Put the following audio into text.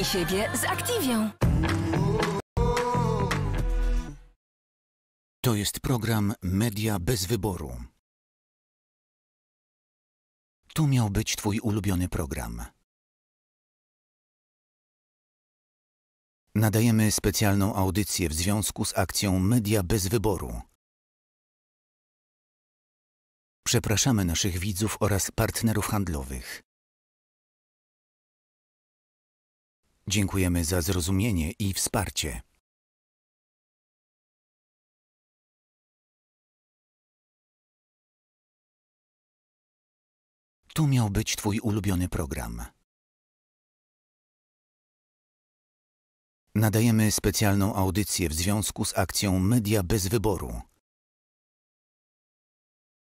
i siebie z Aktivią. To jest program Media bez wyboru. Tu miał być Twój ulubiony program. Nadajemy specjalną audycję w związku z akcją Media bez wyboru. Przepraszamy naszych widzów oraz partnerów handlowych. Dziękujemy za zrozumienie i wsparcie. Tu miał być Twój ulubiony program. Nadajemy specjalną audycję w związku z akcją Media bez wyboru.